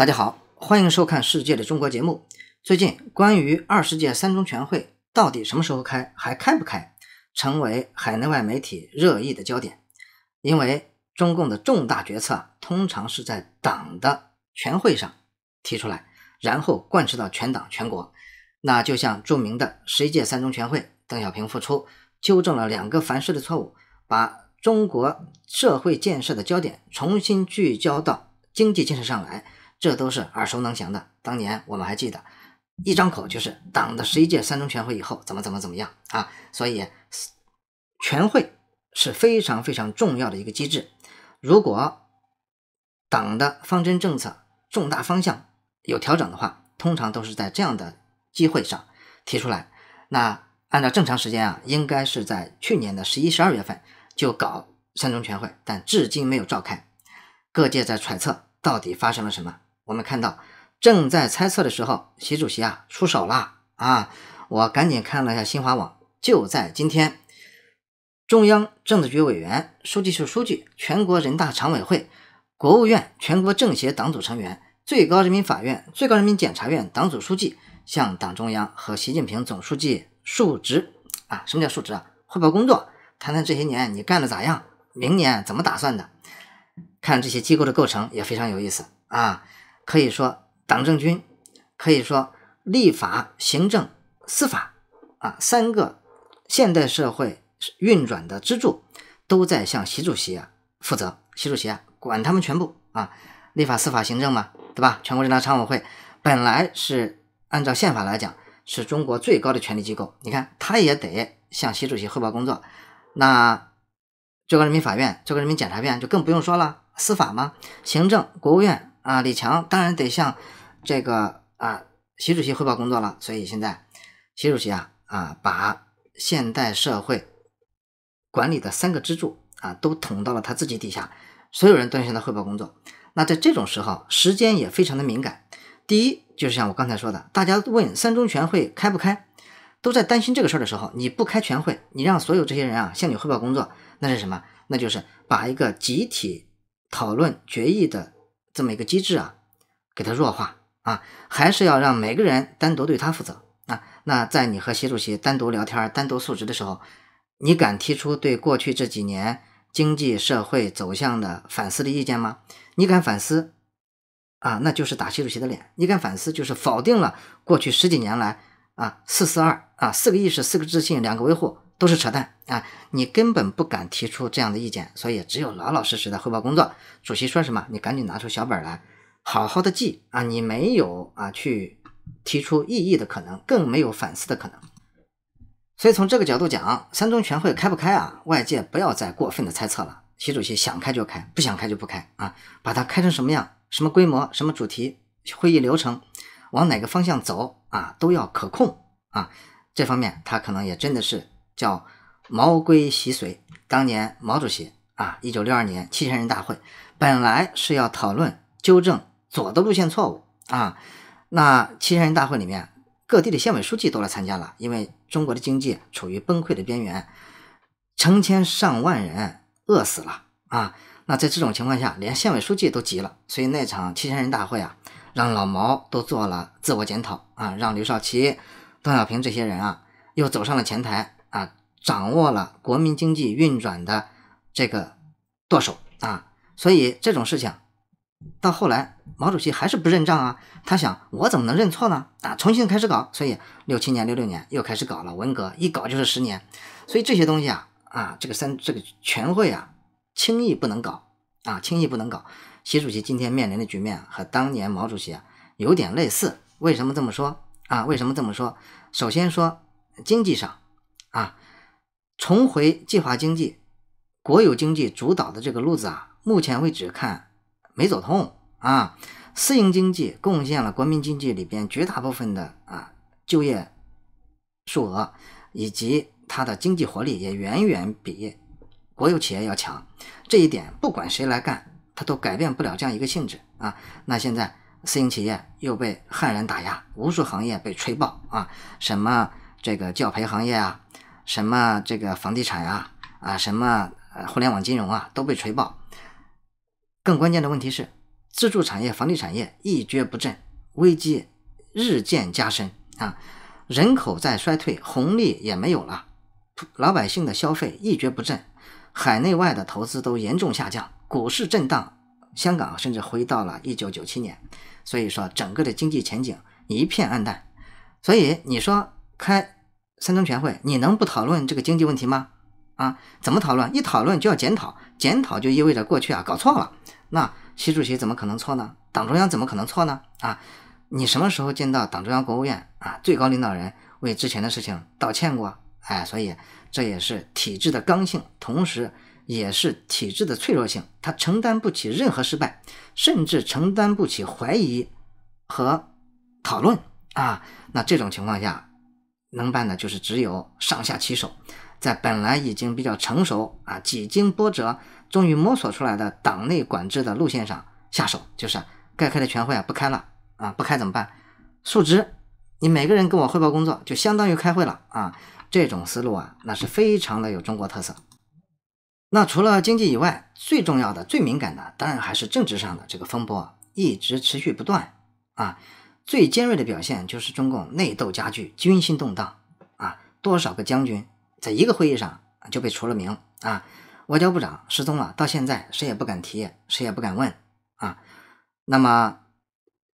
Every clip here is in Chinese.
大家好，欢迎收看《世界的中国》节目。最近，关于二十届三中全会到底什么时候开，还开不开，成为海内外媒体热议的焦点。因为中共的重大决策通常是在党的全会上提出来，然后贯彻到全党全国。那就像著名的十一届三中全会，邓小平复出，纠正了两个凡是的错误，把中国社会建设的焦点重新聚焦到经济建设上来。这都是耳熟能详的。当年我们还记得，一张口就是党的十一届三中全会以后怎么怎么怎么样啊！所以全会是非常非常重要的一个机制。如果党的方针政策、重大方向有调整的话，通常都是在这样的机会上提出来。那按照正常时间啊，应该是在去年的十一、十二月份就搞三中全会，但至今没有召开，各界在揣测到底发生了什么。我们看到正在猜测的时候，习主席啊出手了啊！我赶紧看了下新华网，就在今天，中央政治局委员、书记处书记，全国人大常委会、国务院、全国政协党组成员、最高人民法院、最高人民检察院党组书记向党中央和习近平总书记述职啊！什么叫述职啊？汇报工作，谈谈这些年你干的咋样，明年怎么打算的？看这些机构的构成也非常有意思啊！可以说，党政军，可以说立法、行政、司法啊，三个现代社会运转的支柱，都在向习主席啊负责。习主席啊，管他们全部啊，立法、司法、行政嘛，对吧？全国人大常委会本来是按照宪法来讲，是中国最高的权力机构，你看他也得向习主席汇报工作。那最高人民法院、最高人民检察院就更不用说了，司法嘛，行政、国务院。啊，李强当然得向这个啊习主席汇报工作了。所以现在习主席啊啊把现代社会管理的三个支柱啊都捅到了他自己底下，所有人都向他汇报工作。那在这种时候，时间也非常的敏感。第一就是像我刚才说的，大家问三中全会开不开，都在担心这个事儿的时候，你不开全会，你让所有这些人啊向你汇报工作，那是什么？那就是把一个集体讨论决议的。这么一个机制啊，给它弱化啊，还是要让每个人单独对他负责啊。那在你和习主席单独聊天、单独述职的时候，你敢提出对过去这几年经济社会走向的反思的意见吗？你敢反思啊？那就是打习主席的脸。你敢反思，就是否定了过去十几年来啊“四四二”啊“四个意识”“四个自信”“两个维护”。都是扯淡啊！你根本不敢提出这样的意见，所以只有老老实实的汇报工作。主席说什么，你赶紧拿出小本来，好好的记啊！你没有啊去提出异议的可能，更没有反思的可能。所以从这个角度讲，三中全会开不开啊？外界不要再过分的猜测了。习主席想开就开，不想开就不开啊！把它开成什么样，什么规模，什么主题，会议流程，往哪个方向走啊，都要可控啊！这方面他可能也真的是。叫毛归洗髓。当年毛主席啊，一九六二年七千人大会，本来是要讨论纠正左的路线错误啊。那七千人大会里面，各地的县委书记都来参加了，因为中国的经济处于崩溃的边缘，成千上万人饿死了啊。那在这种情况下，连县委书记都急了，所以那场七千人大会啊，让老毛都做了自我检讨啊，让刘少奇、邓小平这些人啊，又走上了前台。啊，掌握了国民经济运转的这个舵手啊，所以这种事情到后来，毛主席还是不认账啊。他想，我怎么能认错呢？啊，重新开始搞。所以六七年、六六年又开始搞了文革，一搞就是十年。所以这些东西啊，啊，这个三这个全会啊，轻易不能搞啊，轻易不能搞。习主席今天面临的局面和当年毛主席啊有点类似。为什么这么说啊？为什么这么说？首先说经济上。啊，重回计划经济、国有经济主导的这个路子啊，目前为止看没走通啊。私营经济贡献了国民经济里边绝大部分的啊就业数额，以及它的经济活力也远远比国有企业要强。这一点不管谁来干，它都改变不了这样一个性质啊。那现在私营企业又被悍然打压，无数行业被吹爆啊，什么这个教培行业啊。什么这个房地产呀啊什么呃互联网金融啊都被锤爆，更关键的问题是支柱产业房地产业一蹶不振，危机日渐加深啊，人口在衰退，红利也没有了，老百姓的消费一蹶不振，海内外的投资都严重下降，股市震荡，香港甚至回到了一九九七年，所以说整个的经济前景一片暗淡，所以你说开。三中全会，你能不讨论这个经济问题吗？啊，怎么讨论？一讨论就要检讨，检讨就意味着过去啊搞错了。那习主席怎么可能错呢？党中央怎么可能错呢？啊，你什么时候见到党中央、国务院啊最高领导人为之前的事情道歉过？哎，所以这也是体制的刚性，同时也是体制的脆弱性。他承担不起任何失败，甚至承担不起怀疑和讨论啊。那这种情况下。能办的就是只有上下其手，在本来已经比较成熟啊，几经波折，终于摸索出来的党内管制的路线上下手，就是该开的全会啊不开了啊不开怎么办？述职，你每个人跟我汇报工作，就相当于开会了啊。这种思路啊，那是非常的有中国特色。那除了经济以外，最重要的、最敏感的，当然还是政治上的这个风波一直持续不断啊。最尖锐的表现就是中共内斗加剧，军心动荡啊！多少个将军在一个会议上就被除了名啊！外交部长失踪了，到现在谁也不敢提，谁也不敢问啊！那么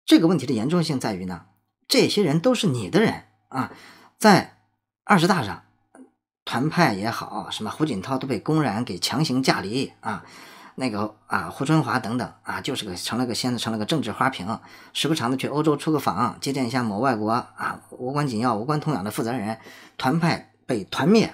这个问题的严重性在于呢？这些人都是你的人啊！在二十大上，团派也好，什么胡锦涛都被公然给强行架离啊！那个啊，胡春华等等啊，就是个成了个仙子，成了个政治花瓶，时不常的去欧洲出个访，接见一下某外国啊无关紧要、无关痛痒的负责人，团派被团灭，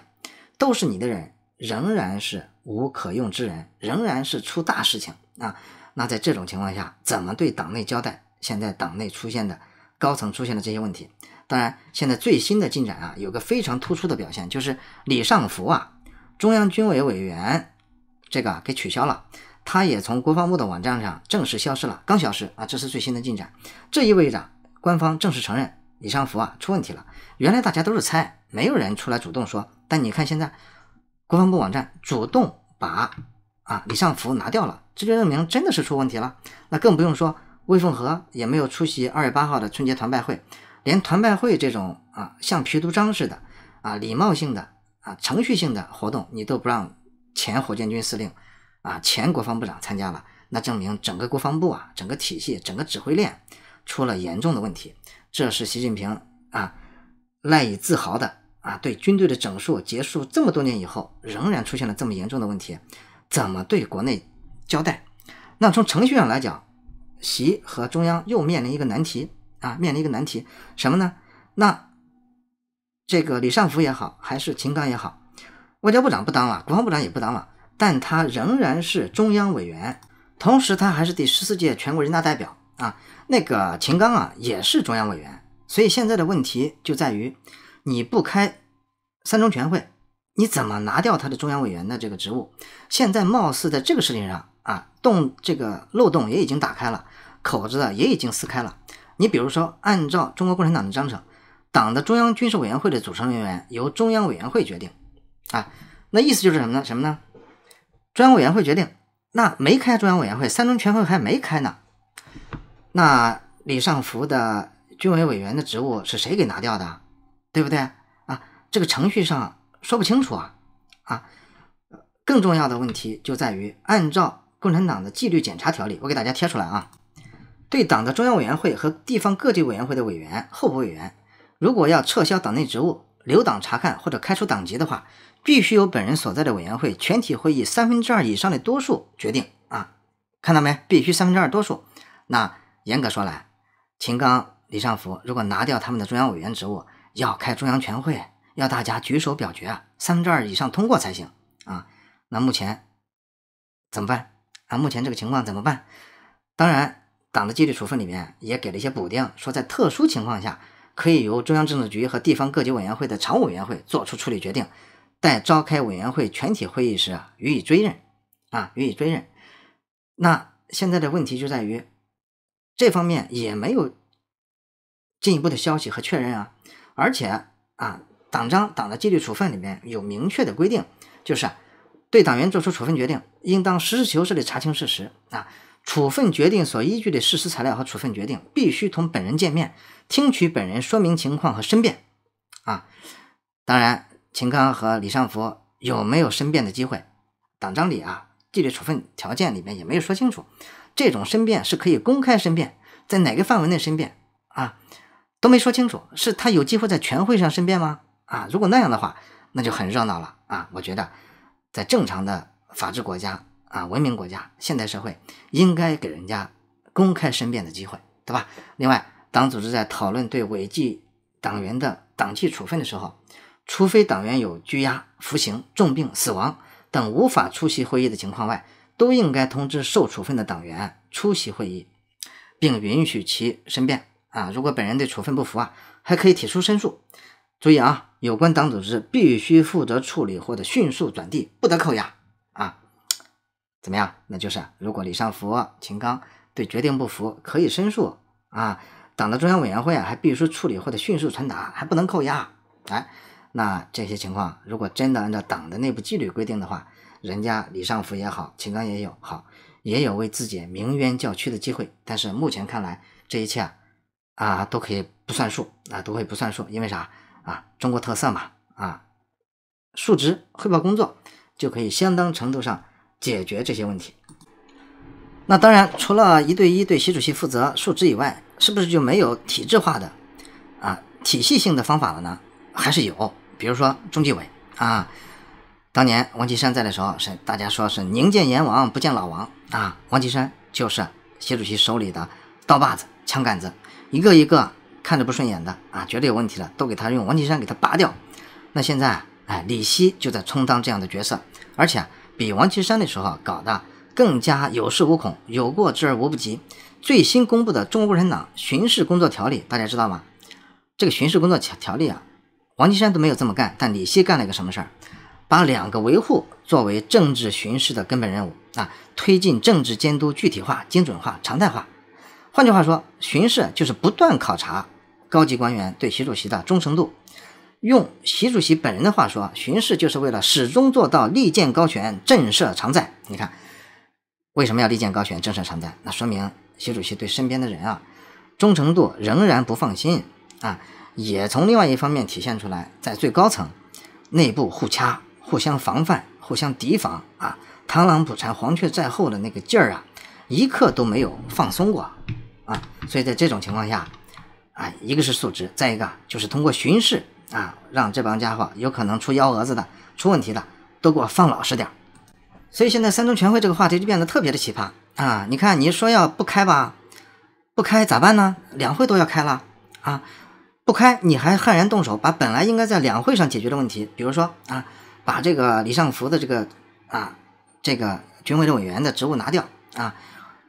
都是你的人，仍然是无可用之人，仍然是出大事情啊！那在这种情况下，怎么对党内交代？现在党内出现的高层出现的这些问题，当然，现在最新的进展啊，有个非常突出的表现，就是李尚福啊，中央军委委员。这个给取消了，他也从国防部的网站上正式消失了。刚消失啊，这是最新的进展。这意味着官方正式承认李尚福啊出问题了。原来大家都是猜，没有人出来主动说。但你看现在，国防部网站主动把啊李尚福拿掉了，这就证明真的是出问题了。那更不用说魏凤和也没有出席二月八号的春节团拜会，连团拜会这种啊像皮图章似的啊礼貌性的啊程序性的活动你都不让。前火箭军司令，啊，前国防部长参加了，那证明整个国防部啊，整个体系，整个指挥链出了严重的问题。这是习近平啊赖以自豪的啊，对军队的整肃结束这么多年以后，仍然出现了这么严重的问题，怎么对国内交代？那从程序上来讲，习和中央又面临一个难题啊，面临一个难题什么呢？那这个李尚福也好，还是秦刚也好。外交部长不当了，国防部长也不当了，但他仍然是中央委员，同时他还是第十四届全国人大代表啊。那个秦刚啊也是中央委员，所以现在的问题就在于，你不开三中全会，你怎么拿掉他的中央委员的这个职务？现在貌似在这个事情上啊，洞这个漏洞也已经打开了，口子呢也已经撕开了。你比如说，按照中国共产党的章程，党的中央军事委员会的组成人员由中央委员会决定。啊，那意思就是什么呢？什么呢？中央委员会决定，那没开中央委员会，三中全会还没开呢。那李尚福的军委委员的职务是谁给拿掉的？对不对？啊，这个程序上说不清楚啊。啊，更重要的问题就在于，按照共产党的纪律检查条例，我给大家贴出来啊，对党的中央委员会和地方各级委员会的委员、候补委员，如果要撤销党内职务，留党察看或者开除党籍的话，必须由本人所在的委员会全体会议三分之二以上的多数决定啊！看到没？必须三分之二多数。那严格说来，秦刚、李尚福如果拿掉他们的中央委员职务，要开中央全会，要大家举手表决啊，三分之二以上通过才行啊！那目前怎么办啊？目前这个情况怎么办？当然，党的纪律处分里面也给了一些补丁，说在特殊情况下。可以由中央政治局和地方各级委员会的常务委员会作出处理决定，待召开委员会全体会议时啊予以追认，啊予以追认。那现在的问题就在于，这方面也没有进一步的消息和确认啊。而且啊，党章、党的纪律处分里面有明确的规定，就是对党员作出处分决定，应当实事求是地查清事实啊。处分决定所依据的事实材料和处分决定必须同本人见面，听取本人说明情况和申辩。啊，当然，秦刚和李尚福有没有申辩的机会？党章里啊，纪律处分条件里面也没有说清楚，这种申辩是可以公开申辩，在哪个范围内申辩啊，都没说清楚。是他有机会在全会上申辩吗？啊，如果那样的话，那就很热闹了啊。我觉得，在正常的法治国家。啊，文明国家，现代社会应该给人家公开申辩的机会，对吧？另外，党组织在讨论对违纪党员的党纪处分的时候，除非党员有拘押、服刑、重病、死亡等无法出席会议的情况外，都应该通知受处分的党员出席会议，并允许其申辩。啊，如果本人对处分不服啊，还可以提出申诉。注意啊，有关党组织必须负责处理或者迅速转递，不得扣押。怎么样？那就是如果李尚福、秦刚对决定不服，可以申诉啊！党的中央委员会啊，还必须处理或者迅速传达，还不能扣押。哎，那这些情况，如果真的按照党的内部纪律规定的话，人家李尚福也好，秦刚也有好，也有为自己鸣冤叫屈的机会。但是目前看来，这一切啊，啊，都可以不算数啊，都会不算数，因为啥啊？中国特色嘛啊，述职汇报工作就可以相当程度上。解决这些问题，那当然除了“一对一对”习主席负责述职以外，是不是就没有体制化的啊、体系性的方法了呢？还是有，比如说中纪委啊。当年王岐山在的时候，是大家说是宁见阎王不见老王啊。王岐山就是习主席手里的刀把子、枪杆子，一个一个看着不顺眼的啊，绝对有问题的，都给他用王岐山给他拔掉。那现在哎，李希就在充当这样的角色，而且啊。比王岐山的时候搞得更加有恃无恐，有过之而无不及。最新公布的中国共产党巡视工作条例，大家知道吗？这个巡视工作条条例啊，王岐山都没有这么干，但李希干了一个什么事儿？把两个维护作为政治巡视的根本任务啊，推进政治监督具体化、精准化、常态化。换句话说，巡视就是不断考察高级官员对习主席的忠诚度。用习主席本人的话说，巡视就是为了始终做到利剑高悬、震慑常在。你看，为什么要利剑高悬、震慑常在？那说明习主席对身边的人啊，忠诚度仍然不放心啊。也从另外一方面体现出来，在最高层内部互掐、互相防范、互相提防啊，螳螂捕蝉、黄雀在后的那个劲儿啊，一刻都没有放松过啊。所以在这种情况下啊，一个是素质，再一个就是通过巡视。啊，让这帮家伙有可能出幺蛾子的、出问题的，都给我放老实点儿。所以现在三中全会这个话题就变得特别的奇葩啊！你看，你说要不开吧，不开咋办呢？两会都要开了啊，不开你还悍然动手，把本来应该在两会上解决的问题，比如说啊，把这个李尚福的这个啊这个军委的委员的职务拿掉啊，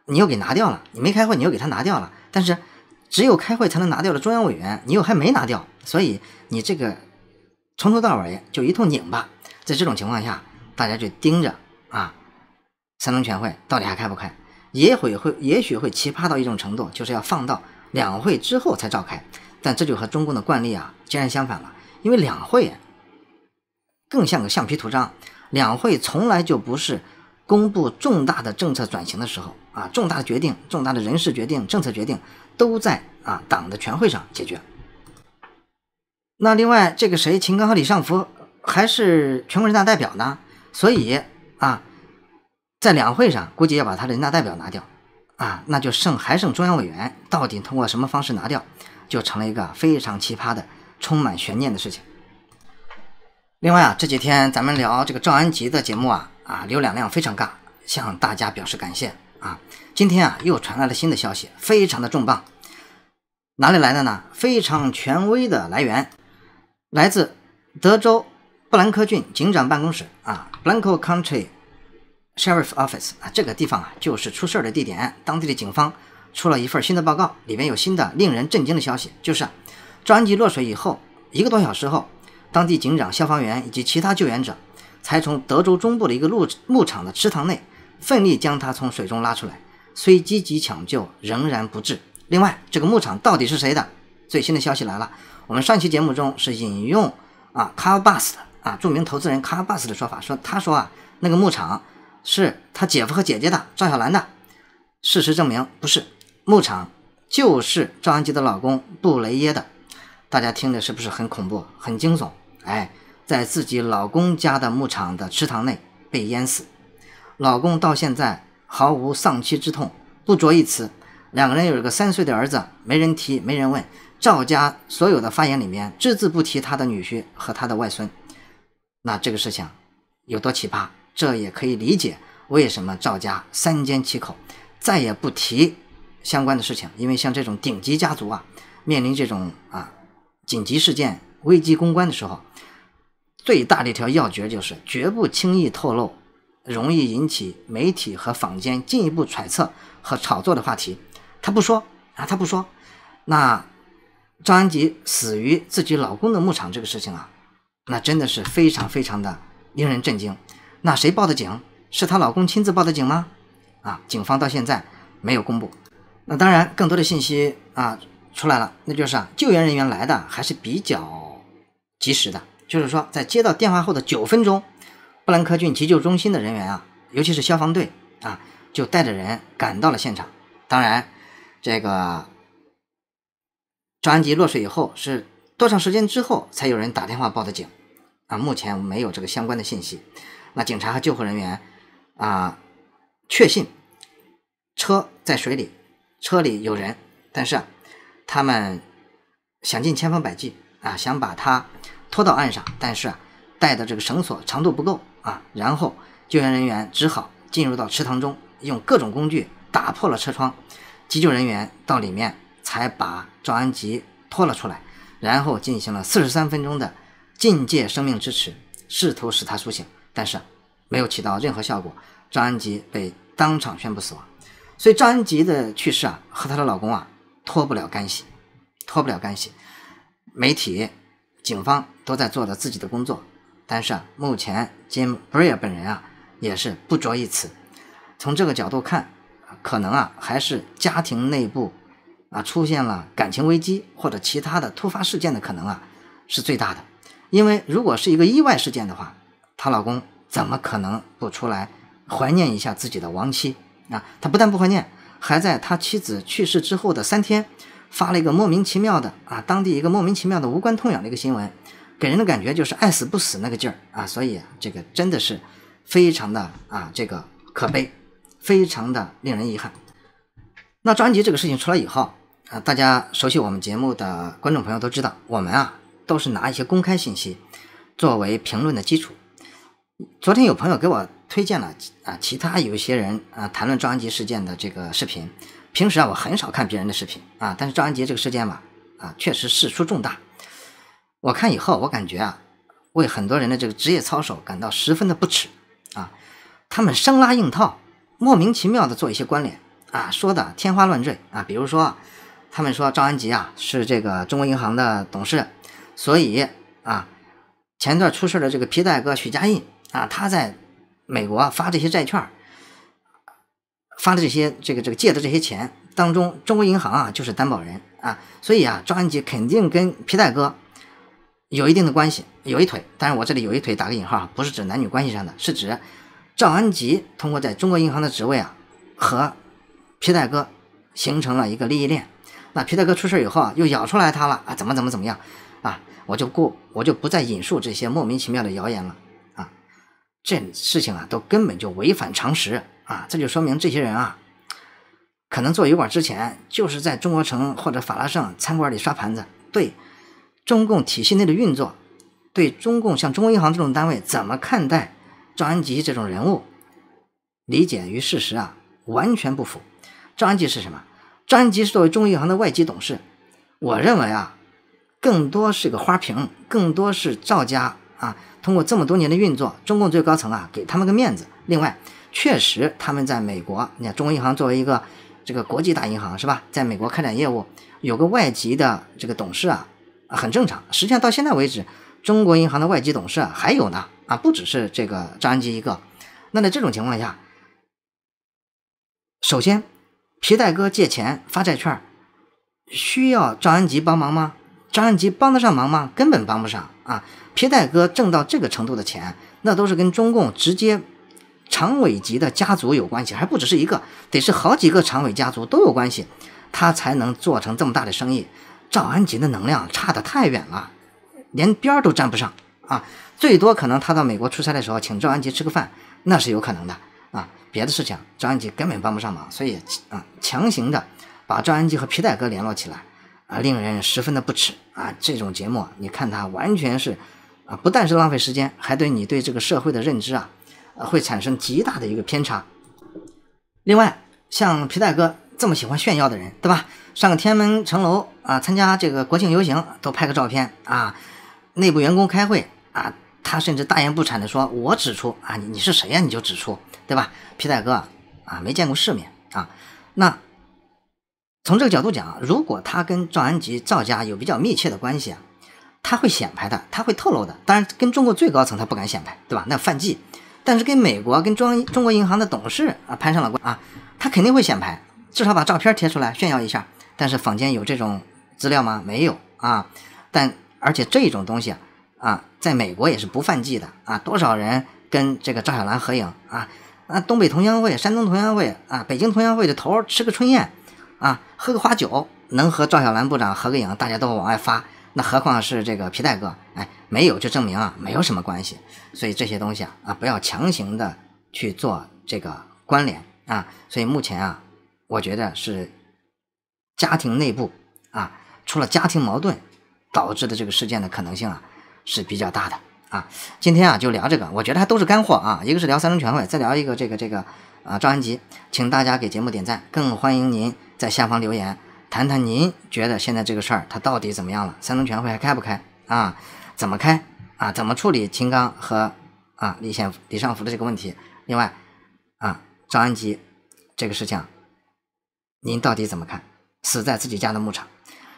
你又给拿掉了。你没开会，你又给他拿掉了。但是只有开会才能拿掉的中央委员，你又还没拿掉。所以你这个从头到尾就一通拧巴，在这种情况下，大家就盯着啊，三中全会到底还开不开？也会会也许会奇葩到一种程度，就是要放到两会之后才召开。但这就和中共的惯例啊截然相反了，因为两会更像个橡皮图章，两会从来就不是公布重大的政策转型的时候啊，重大的决定、重大的人事决定、政策决定都在啊党的全会上解决。那另外，这个谁，秦刚和李尚福还是全国人大代表呢？所以啊，在两会上估计要把他的人大代表拿掉啊，那就剩还剩中央委员，到底通过什么方式拿掉，就成了一个非常奇葩的、充满悬念的事情。另外啊，这几天咱们聊这个赵安吉的节目啊啊，浏览量非常尬，向大家表示感谢啊。今天啊，又传来了新的消息，非常的重磅，哪里来的呢？非常权威的来源。来自德州布兰科郡警长办公室啊，Blanco County Sheriff's Office 啊，这个地方啊就是出事儿的地点。当地的警方出了一份新的报告，里面有新的令人震惊的消息，就是专辑落水以后一个多小时后，当地警长、消防员以及其他救援者才从德州中部的一个牧牧场的池塘内奋力将他从水中拉出来。虽积极抢救，仍然不治。另外，这个牧场到底是谁的？最新的消息来了。我们上期节目中是引用啊 c a r b a s 的啊，著名投资人 c a r b a s 的说法，说他说啊，那个牧场是他姐夫和姐姐的，赵小兰的。事实证明不是牧场，就是赵安吉的老公布雷耶的。大家听着是不是很恐怖，很惊悚？哎，在自己老公家的牧场的池塘内被淹死，老公到现在毫无丧妻之痛，不着一词。两个人有一个三岁的儿子，没人提，没人问。赵家所有的发言里面，只字不提他的女婿和他的外孙，那这个事情有多奇葩？这也可以理解为什么赵家三缄其口，再也不提相关的事情。因为像这种顶级家族啊，面临这种啊紧急事件、危机公关的时候，最大的一条要诀就是绝不轻易透露容易引起媒体和坊间进一步揣测和炒作的话题。他不说啊，他不说，那。张安吉死于自己老公的牧场这个事情啊，那真的是非常非常的令人震惊。那谁报的警？是她老公亲自报的警吗？啊，警方到现在没有公布。那当然，更多的信息啊出来了，那就是啊，救援人员来的还是比较及时的，就是说在接到电话后的九分钟，布兰科郡急救中心的人员啊，尤其是消防队啊，就带着人赶到了现场。当然，这个。张安吉落水以后是多长时间之后才有人打电话报的警？啊，目前没有这个相关的信息。那警察和救护人员啊，确信车在水里，车里有人，但是啊，他们想尽千方百计啊，想把他拖到岸上，但是啊，带的这个绳索长度不够啊，然后救援人员只好进入到池塘中，用各种工具打破了车窗，急救人员到里面。才把赵安吉拖了出来，然后进行了四十三分钟的境界生命支持，试图使他苏醒，但是没有起到任何效果。赵安吉被当场宣布死亡。所以赵安吉的去世啊，和她的老公啊脱不了干系，脱不了干系。媒体、警方都在做着自己的工作，但是啊，目前金伯瑞本人啊也是不着一词。从这个角度看，可能啊还是家庭内部。啊，出现了感情危机或者其他的突发事件的可能啊，是最大的。因为如果是一个意外事件的话，她老公怎么可能不出来怀念一下自己的亡妻啊？他不但不怀念，还在他妻子去世之后的三天发了一个莫名其妙的啊，当地一个莫名其妙的无关痛痒的一个新闻，给人的感觉就是爱死不死那个劲儿啊。所以这个真的是非常的啊，这个可悲，非常的令人遗憾。那专辑这个事情出来以后。啊，大家熟悉我们节目的观众朋友都知道，我们啊都是拿一些公开信息作为评论的基础。昨天有朋友给我推荐了啊，其他有一些人啊谈论赵安杰事件的这个视频。平时啊我很少看别人的视频啊，但是赵安杰这个事件吧，啊，确实事出重大。我看以后我感觉啊，为很多人的这个职业操守感到十分的不耻啊。他们生拉硬套，莫名其妙的做一些关联啊，说的天花乱坠啊，比如说。他们说赵安吉啊是这个中国银行的董事，所以啊，前段出事的这个皮带哥许家印啊，他在美国发这些债券，发的这些这个这个借的这些钱当中，中国银行啊就是担保人啊，所以啊，赵安吉肯定跟皮带哥有一定的关系，有一腿。但是我这里有一腿打个引号，不是指男女关系上的，是指赵安吉通过在中国银行的职位啊和皮带哥形成了一个利益链。那皮特哥出事以后啊，又咬出来他了啊，怎么怎么怎么样啊？我就过，我就不再引述这些莫名其妙的谣言了啊。这事情啊，都根本就违反常识啊！这就说明这些人啊，可能做油管之前就是在中国城或者法拉盛餐馆里刷盘子。对中共体系内的运作，对中共像中国银行这种单位怎么看待赵安吉这种人物，理解与事实啊完全不符。赵安吉是什么？张安吉是作为中银行的外籍董事，我认为啊，更多是个花瓶，更多是赵家啊，通过这么多年的运作，中共最高层啊给他们个面子。另外，确实他们在美国，你看中国银行作为一个这个国际大银行是吧，在美国开展业务，有个外籍的这个董事啊，很正常。实际上到现在为止，中国银行的外籍董事啊还有呢啊，不只是这个张安吉一个。那在这种情况下，首先。皮带哥借钱发债券，需要赵安吉帮忙吗？赵安吉帮得上忙吗？根本帮不上啊！皮带哥挣到这个程度的钱，那都是跟中共直接常委级的家族有关系，还不只是一个，得是好几个常委家族都有关系，他才能做成这么大的生意。赵安吉的能量差得太远了，连边儿都沾不上啊！最多可能他到美国出差的时候请赵安吉吃个饭，那是有可能的。别的事情，张安吉根本帮不上忙，所以啊，强行的把张安吉和皮带哥联络起来，啊，令人十分的不齿啊！这种节目，你看他完全是啊，不但是浪费时间，还对你对这个社会的认知啊，会产生极大的一个偏差。另外，像皮带哥这么喜欢炫耀的人，对吧？上个天安门城楼啊，参加这个国庆游行都拍个照片啊，内部员工开会啊，他甚至大言不惭地说：“我指出啊，你你是谁呀？你就指出。”对吧，皮带哥啊，没见过世面啊。那从这个角度讲，如果他跟赵安吉赵家有比较密切的关系啊，他会显摆的，他会透露的。当然，跟中国最高层他不敢显摆，对吧？那犯忌。但是跟美国跟中中国银行的董事啊攀上了关啊，他肯定会显摆，至少把照片贴出来炫耀一下。但是坊间有这种资料吗？没有啊。但而且这种东西啊，在美国也是不犯忌的啊。多少人跟这个赵小兰合影啊？啊，东北同乡会、山东同乡会啊，北京同乡会的头吃个春宴，啊，喝个花酒，能和赵小兰部长合个影，大家都往外发，那何况是这个皮带哥？哎，没有就证明啊，没有什么关系。所以这些东西啊，啊，不要强行的去做这个关联啊。所以目前啊，我觉得是家庭内部啊，除了家庭矛盾导致的这个事件的可能性啊，是比较大的。啊，今天啊就聊这个，我觉得它都是干货啊。一个是聊三中全会，再聊一个这个这个啊赵安吉，请大家给节目点赞，更欢迎您在下方留言谈谈您觉得现在这个事儿它到底怎么样了？三中全会还开不开啊？怎么开啊？怎么处理秦刚和啊李显李尚福的这个问题？另外啊赵安吉这个事情您到底怎么看？死在自己家的牧场？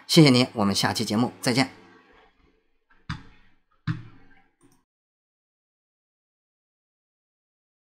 谢谢您，我们下期节目再见。